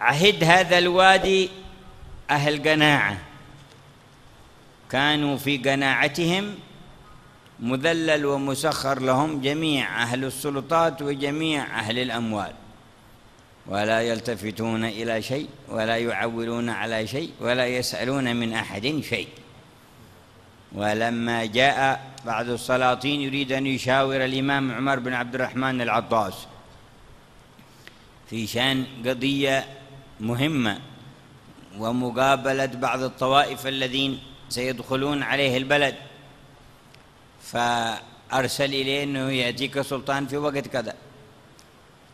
عهد هذا الوادي أهل قناعة كانوا في قناعتهم مذلل ومسخر لهم جميع أهل السلطات وجميع أهل الأموال ولا يلتفتون إلى شيء ولا يعولون على شيء ولا يسألون من أحد شيء ولما جاء بعض السلاطين يريد أن يشاور الإمام عمر بن عبد الرحمن العطاس في شان قضية مهمة ومقابلة بعض الطوائف الذين سيدخلون عليه البلد فأرسل إليه أنه يأتيك سلطان في وقت كذا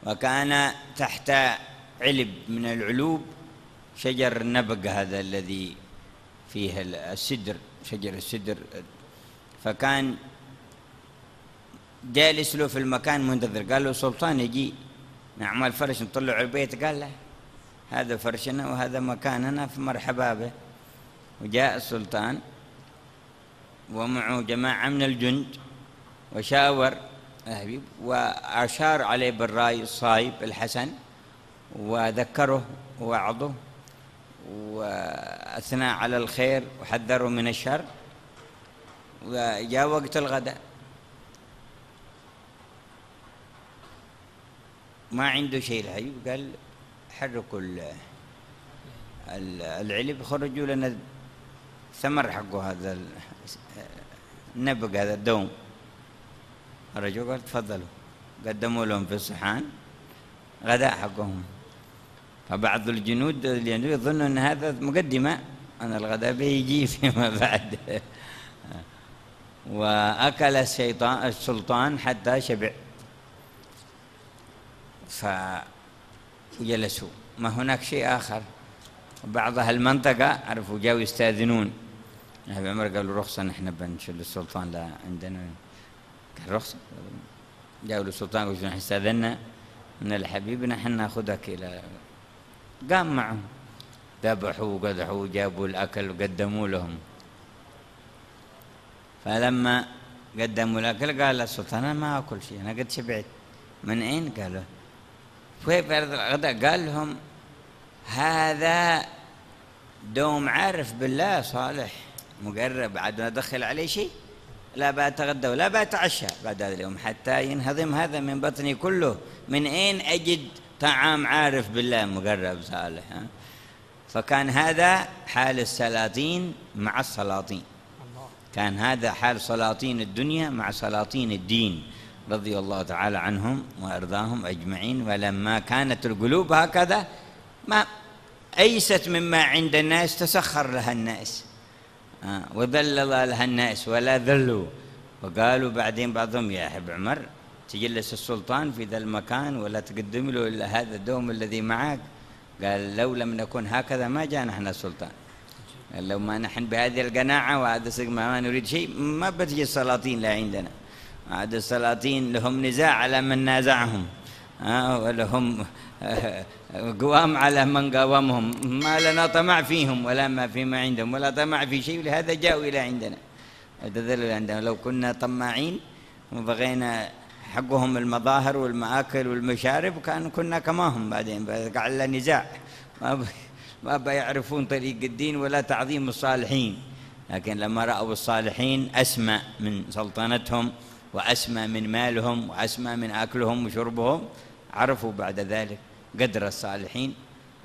وكان تحت علب من العلوب شجر النبق هذا الذي فيه السدر شجر السدر فكان جالس له في المكان منتظر قال له سلطان يجي نعمل فرش نطلع البيت قال له هذا فرشنا وهذا مكاننا فمرحبا به وجاء السلطان ومعه جماعة من الجند وشاور حبيب وأشار عليه بالرأي الصايب الحسن وذكره ووعظه وأثنى على الخير وحذره من الشر وجاء وقت الغداء ما عنده شيء الحبيب قال حركوا العلب خرجوا لنا ثمر حقه هذا النبق هذا الدوم الرجل قال تفضلوا قدموا لهم في الصحان غداء حقهم فبعض الجنود اللي يظنوا ان هذا مقدمه ان الغداء بيجي فيما بعد واكل الشيطان السلطان حتى شبع فجلسوا ما هناك شيء اخر بعض اهل المنطقه عرفوا جاوا يستاذنون ابي عمر قالوا رخصه نحن بنشل السلطان لا عندنا الرخصة جاءوا للسلطان قلت نحن استأذنا من الحبيب نحن ناخذك إلى قام معهم ذبحوا وقدحوا وجابوا الأكل وقدموا لهم فلما قدموا الأكل قال للسلطان أنا ما أكل شيء أنا قد شبعت من أين قالوا كيف فرد الغداء قال لهم هذا دوم عارف بالله صالح مقرب عاد دخل عليه شيء لا بأتغدى ولا بأتعشى بعد هذا اليوم حتى ينهضم هذا من بطني كله من أين أجد طعام عارف بالله مقرب صالح فكان هذا حال السلاطين مع السلاطين كان هذا حال سلاطين الدنيا مع سلاطين الدين رضي الله تعالى عنهم وارضاهم اجمعين ولما كانت القلوب هكذا ما ايست مما عند الناس تسخر لها الناس وذلل لها الناس ولا ذلوا وقالوا بعدين بعضهم يا حب عمر تجلس السلطان في ذا المكان ولا تقدم له الا هذا الدوم الذي معك قال لو لم نكن هكذا ما جانا احنا السلطان قال لو ما نحن بهذه القناعه وهذا ما نريد شيء ما بتجي السلاطين لا عندنا عاد السلاطين لهم نزاع على من نازعهم ولهم قوام على من قاومهم ما لنا طمع فيهم ولا ما فيما عندهم ولا طمع في شيء لهذا جاءوا إلى عندنا وتذللوا عندنا لو كنا طماعين وبغينا حقهم المظاهر والمآكل والمشارب كان كنا كما هم بعدين على نزاع ما ما بيعرفون طريق الدين ولا تعظيم الصالحين لكن لما رأوا الصالحين أسمى من سلطنتهم وأسمى من مالهم وأسمى من أكلهم وشربهم عرفوا بعد ذلك قدر الصالحين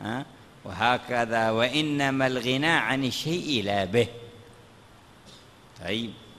ها وهكذا وإنما الغنى عن الشيء لا به طيب